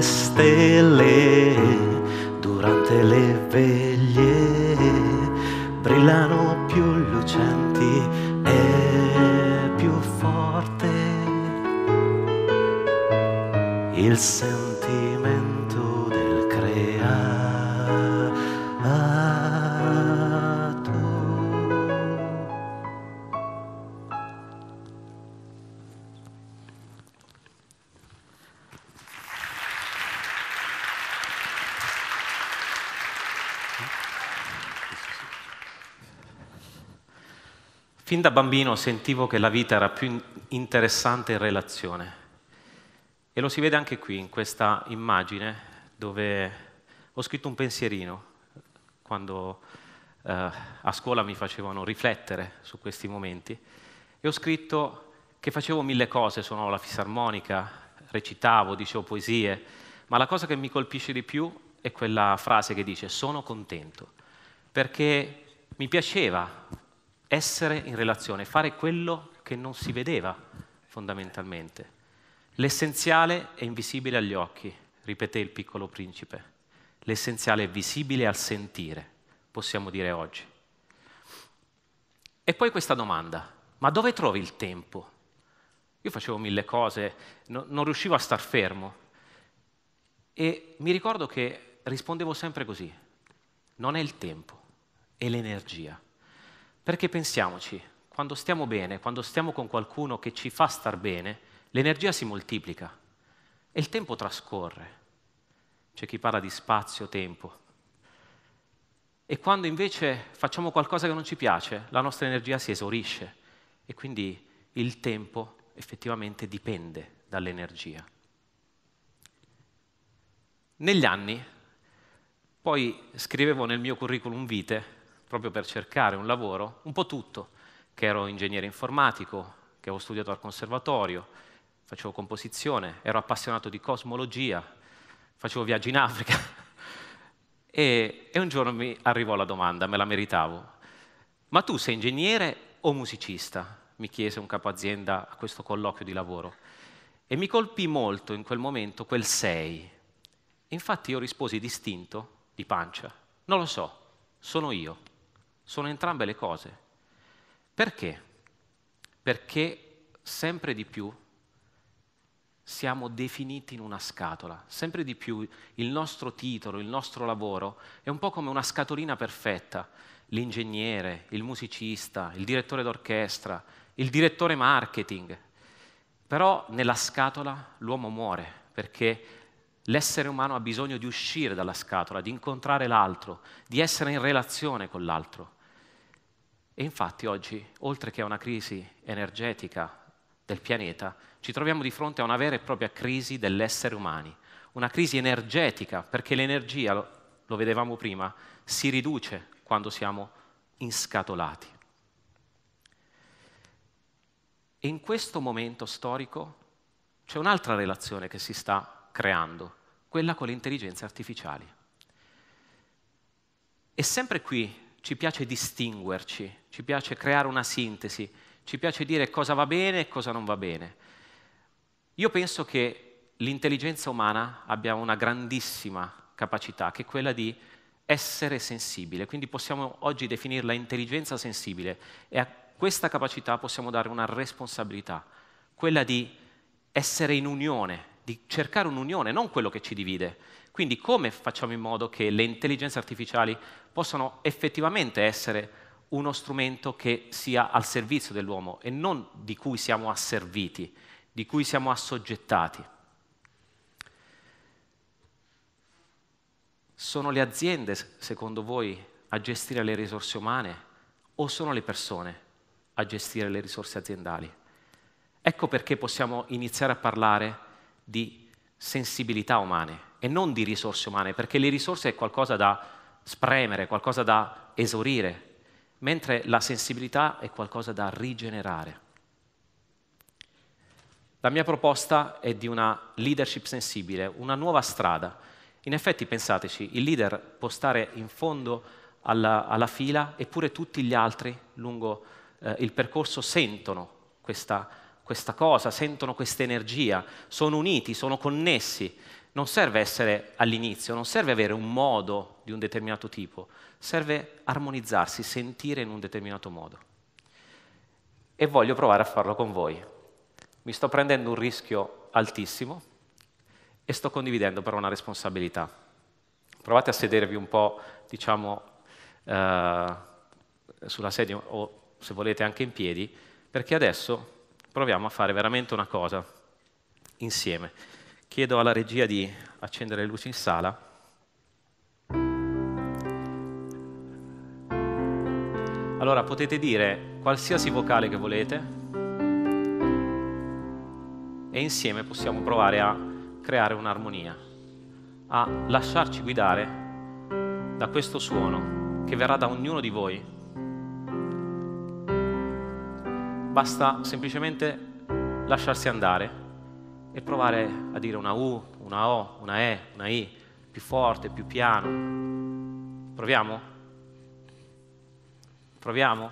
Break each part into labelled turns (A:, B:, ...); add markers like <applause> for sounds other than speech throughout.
A: le stelle durante le veglie brillano più lucenti e più forte il Signore Fin da bambino sentivo che la vita era più interessante in relazione. E lo si vede anche qui, in questa immagine, dove ho scritto un pensierino quando eh, a scuola mi facevano riflettere su questi momenti. E ho scritto che facevo mille cose, suonavo la fisarmonica, recitavo, dicevo poesie, ma la cosa che mi colpisce di più è quella frase che dice sono contento, perché mi piaceva essere in relazione, fare quello che non si vedeva fondamentalmente. L'essenziale è invisibile agli occhi, ripeté il piccolo principe. L'essenziale è visibile al sentire, possiamo dire oggi. E poi questa domanda, ma dove trovi il tempo? Io facevo mille cose, no, non riuscivo a star fermo. E mi ricordo che rispondevo sempre così, non è il tempo, è l'energia. Perché pensiamoci, quando stiamo bene, quando stiamo con qualcuno che ci fa star bene, l'energia si moltiplica e il tempo trascorre. C'è chi parla di spazio-tempo. E quando invece facciamo qualcosa che non ci piace, la nostra energia si esaurisce e quindi il tempo effettivamente dipende dall'energia. Negli anni, poi scrivevo nel mio curriculum vitae proprio per cercare un lavoro, un po' tutto, che ero ingegnere informatico, che avevo studiato al conservatorio, facevo composizione, ero appassionato di cosmologia, facevo viaggi in Africa. <laughs> e, e un giorno mi arrivò la domanda, me la meritavo. Ma tu sei ingegnere o musicista? mi chiese un capo azienda a questo colloquio di lavoro. E mi colpì molto in quel momento quel sei. Infatti io risposi distinto, di pancia. Non lo so, sono io. Sono entrambe le cose. Perché? Perché sempre di più siamo definiti in una scatola, sempre di più il nostro titolo, il nostro lavoro è un po' come una scatolina perfetta. L'ingegnere, il musicista, il direttore d'orchestra, il direttore marketing. Però nella scatola l'uomo muore perché l'essere umano ha bisogno di uscire dalla scatola, di incontrare l'altro, di essere in relazione con l'altro. E infatti oggi, oltre che a una crisi energetica del pianeta, ci troviamo di fronte a una vera e propria crisi dell'essere umano, una crisi energetica, perché l'energia, lo, lo vedevamo prima, si riduce quando siamo inscatolati. E in questo momento storico c'è un'altra relazione che si sta creando, quella con le intelligenze artificiali. E sempre qui ci piace distinguerci ci piace creare una sintesi, ci piace dire cosa va bene e cosa non va bene. Io penso che l'intelligenza umana abbia una grandissima capacità, che è quella di essere sensibile, quindi possiamo oggi definirla intelligenza sensibile e a questa capacità possiamo dare una responsabilità, quella di essere in unione, di cercare un'unione, non quello che ci divide. Quindi come facciamo in modo che le intelligenze artificiali possano effettivamente essere uno strumento che sia al servizio dell'uomo e non di cui siamo asserviti, di cui siamo assoggettati. Sono le aziende, secondo voi, a gestire le risorse umane o sono le persone a gestire le risorse aziendali? Ecco perché possiamo iniziare a parlare di sensibilità umane e non di risorse umane, perché le risorse è qualcosa da spremere, qualcosa da esaurire, mentre la sensibilità è qualcosa da rigenerare. La mia proposta è di una leadership sensibile, una nuova strada. In effetti, pensateci, il leader può stare in fondo alla, alla fila, eppure tutti gli altri lungo eh, il percorso sentono questa, questa cosa, sentono questa energia, sono uniti, sono connessi non serve essere all'inizio, non serve avere un modo di un determinato tipo, serve armonizzarsi, sentire in un determinato modo. E voglio provare a farlo con voi. Mi sto prendendo un rischio altissimo e sto condividendo però una responsabilità. Provate a sedervi un po', diciamo, eh, sulla sedia o se volete anche in piedi, perché adesso proviamo a fare veramente una cosa insieme. Chiedo alla regia di accendere le luci in sala. Allora potete dire qualsiasi vocale che volete e insieme possiamo provare a creare un'armonia, a lasciarci guidare da questo suono che verrà da ognuno di voi. Basta semplicemente lasciarsi andare e provare a dire una U, una O, una E, una I, più forte, più piano. Proviamo? Proviamo?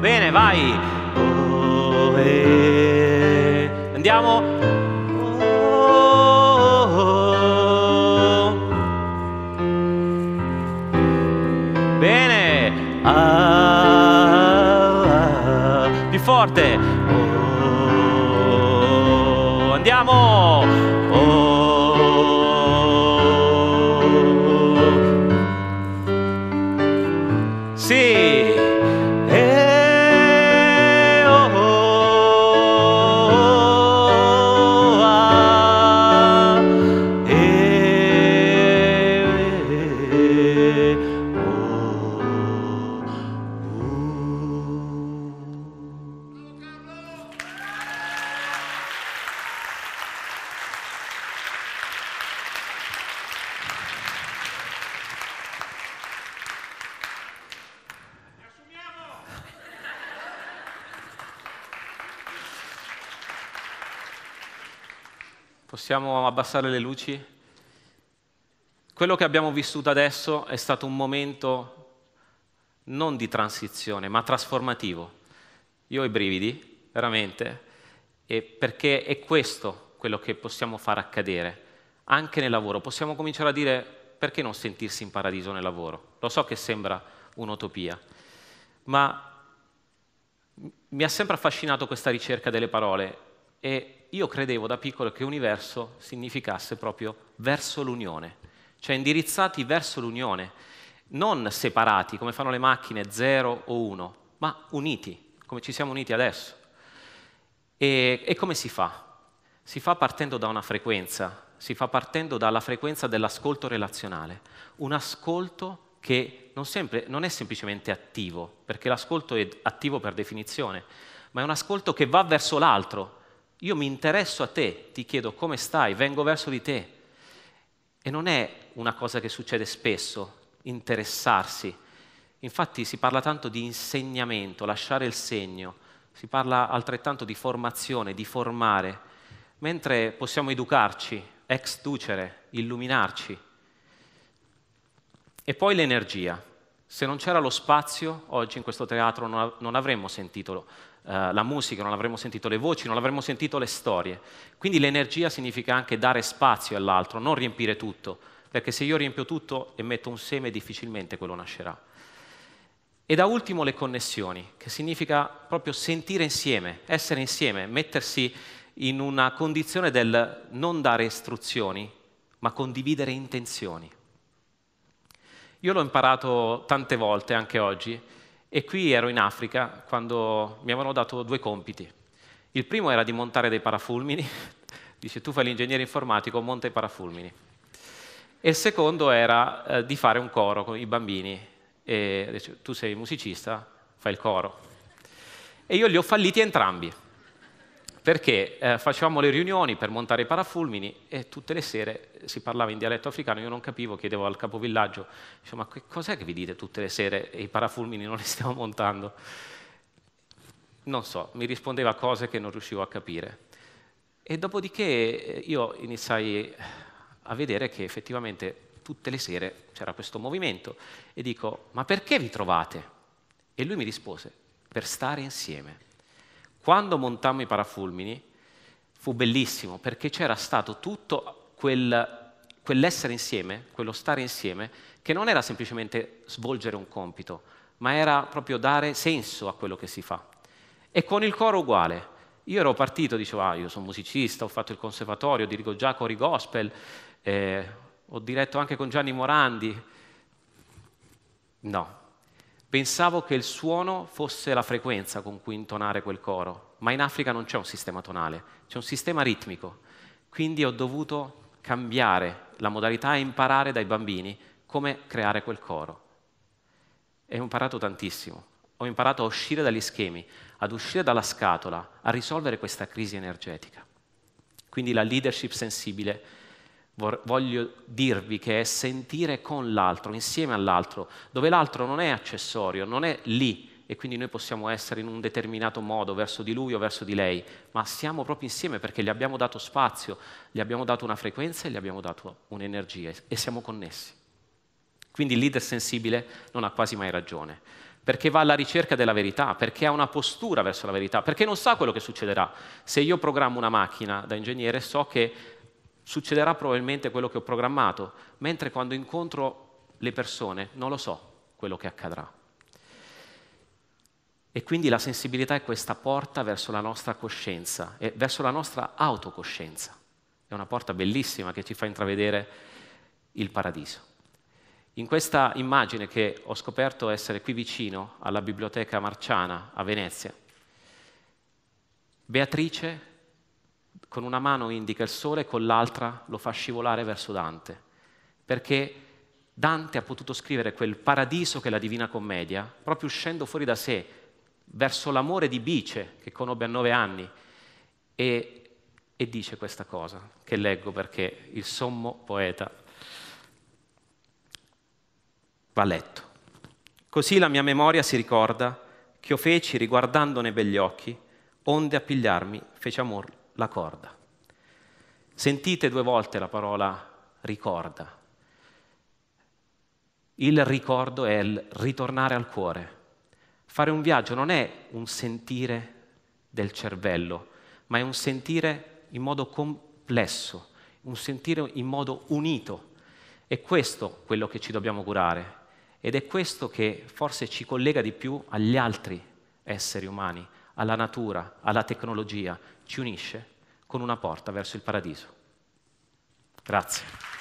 A: Bene, vai. Andiamo. Possiamo abbassare le luci? Quello che abbiamo vissuto adesso è stato un momento non di transizione, ma trasformativo. Io ho i brividi, veramente, perché è questo quello che possiamo far accadere, anche nel lavoro. Possiamo cominciare a dire perché non sentirsi in paradiso nel lavoro. Lo so che sembra un'utopia, ma mi ha sempre affascinato questa ricerca delle parole e io credevo da piccolo che universo significasse proprio verso l'unione, cioè indirizzati verso l'unione, non separati come fanno le macchine 0 o 1, ma uniti, come ci siamo uniti adesso. E, e come si fa? Si fa partendo da una frequenza, si fa partendo dalla frequenza dell'ascolto relazionale, un ascolto che non, sempre, non, è semplicemente attivo, perché l'ascolto è attivo per definizione, ma è un ascolto che va verso l'altro, io mi interesso a te, ti chiedo come stai, vengo verso di te. E non è una cosa che succede spesso, interessarsi. Infatti si parla tanto di insegnamento, lasciare il segno, si parla altrettanto di formazione, di formare, mentre possiamo educarci, extucere, illuminarci. E poi l'energia. Se non c'era lo spazio, oggi in questo teatro non avremmo sentito eh, la musica, non avremmo sentito le voci, non avremmo sentito le storie. Quindi l'energia significa anche dare spazio all'altro, non riempire tutto, perché se io riempio tutto e metto un seme difficilmente quello nascerà. E da ultimo le connessioni, che significa proprio sentire insieme, essere insieme, mettersi in una condizione del non dare istruzioni, ma condividere intenzioni. Io l'ho imparato tante volte, anche oggi, e qui ero in Africa quando mi avevano dato due compiti. Il primo era di montare dei parafulmini, <laughs> dice tu fai l'ingegnere informatico, monta i parafulmini. E il secondo era eh, di fare un coro con i bambini, e, dice, tu sei musicista, fai il coro. E io li ho falliti entrambi perché eh, facevamo le riunioni per montare i parafulmini e tutte le sere si parlava in dialetto africano, io non capivo, chiedevo al capovillaggio, ma che cos'è che vi dite tutte le sere e i parafulmini non li stiamo montando? Non so, mi rispondeva cose che non riuscivo a capire. E dopodiché eh, io iniziai eh, a vedere che effettivamente tutte le sere c'era questo movimento e dico, ma perché vi trovate? E lui mi rispose, per stare insieme. Quando montammo i parafulmini fu bellissimo perché c'era stato tutto quel, quell'essere insieme, quello stare insieme, che non era semplicemente svolgere un compito, ma era proprio dare senso a quello che si fa. E con il coro uguale. Io ero partito, dicevo, ah, io sono musicista, ho fatto il conservatorio, dirigo già cori gospel, eh, ho diretto anche con Gianni Morandi. No, Pensavo che il suono fosse la frequenza con cui intonare quel coro, ma in Africa non c'è un sistema tonale, c'è un sistema ritmico. Quindi ho dovuto cambiare la modalità e imparare dai bambini come creare quel coro. E ho imparato tantissimo. Ho imparato a uscire dagli schemi, ad uscire dalla scatola, a risolvere questa crisi energetica. Quindi la leadership sensibile voglio dirvi che è sentire con l'altro, insieme all'altro, dove l'altro non è accessorio, non è lì e quindi noi possiamo essere in un determinato modo verso di lui o verso di lei, ma siamo proprio insieme perché gli abbiamo dato spazio, gli abbiamo dato una frequenza e gli abbiamo dato un'energia e siamo connessi. Quindi il leader sensibile non ha quasi mai ragione, perché va alla ricerca della verità, perché ha una postura verso la verità, perché non sa quello che succederà. Se io programmo una macchina da ingegnere so che succederà probabilmente quello che ho programmato, mentre quando incontro le persone non lo so quello che accadrà. E quindi la sensibilità è questa porta verso la nostra coscienza e verso la nostra autocoscienza. È una porta bellissima che ci fa intravedere il paradiso. In questa immagine che ho scoperto essere qui vicino alla biblioteca Marciana a Venezia, Beatrice con una mano indica il sole e con l'altra lo fa scivolare verso Dante, perché Dante ha potuto scrivere quel paradiso che è la Divina Commedia, proprio uscendo fuori da sé, verso l'amore di Bice, che conobbe a nove anni, e, e dice questa cosa, che leggo perché il sommo poeta va letto. Così la mia memoria si ricorda che io feci riguardandone begli occhi, onde a pigliarmi fece amor la corda. Sentite due volte la parola ricorda. Il ricordo è il ritornare al cuore. Fare un viaggio non è un sentire del cervello, ma è un sentire in modo complesso, un sentire in modo unito. È questo quello che ci dobbiamo curare ed è questo che forse ci collega di più agli altri esseri umani, alla natura, alla tecnologia, ci unisce con una porta verso il paradiso. Grazie.